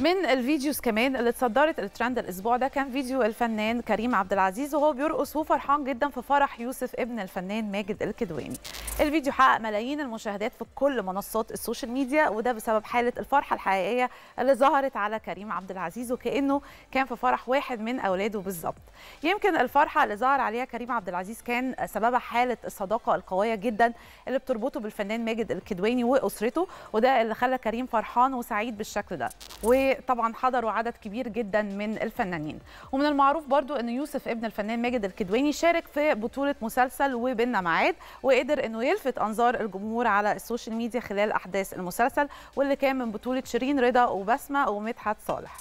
من الفيديوز كمان اللي اتصدرت الترند الاسبوع ده كان فيديو الفنان كريم عبد العزيز وهو بيرقص وفرحان جدا في فرح يوسف ابن الفنان ماجد الكدواني الفيديو حقق ملايين المشاهدات في كل منصات السوشيال ميديا وده بسبب حاله الفرحه الحقيقيه اللي ظهرت على كريم عبد العزيز وكانه كان في فرح واحد من اولاده بالظبط يمكن الفرحه اللي ظهر عليها كريم عبد العزيز كان سببها حاله الصداقه القويه جدا اللي بتربطه بالفنان ماجد الكدواني واسرته وده اللي خلى كريم فرحان وسعيد بالشكل ده وطبعا حضروا عدد كبير جدا من الفنانين ومن المعروف برضو ان يوسف ابن الفنان ماجد الكدواني شارك في بطولة مسلسل وبيننا معاد وقدر انه يلفت انظار الجمهور على السوشيال ميديا خلال احداث المسلسل واللي كان من بطولة شيرين رضا وبسمة ومدحت صالح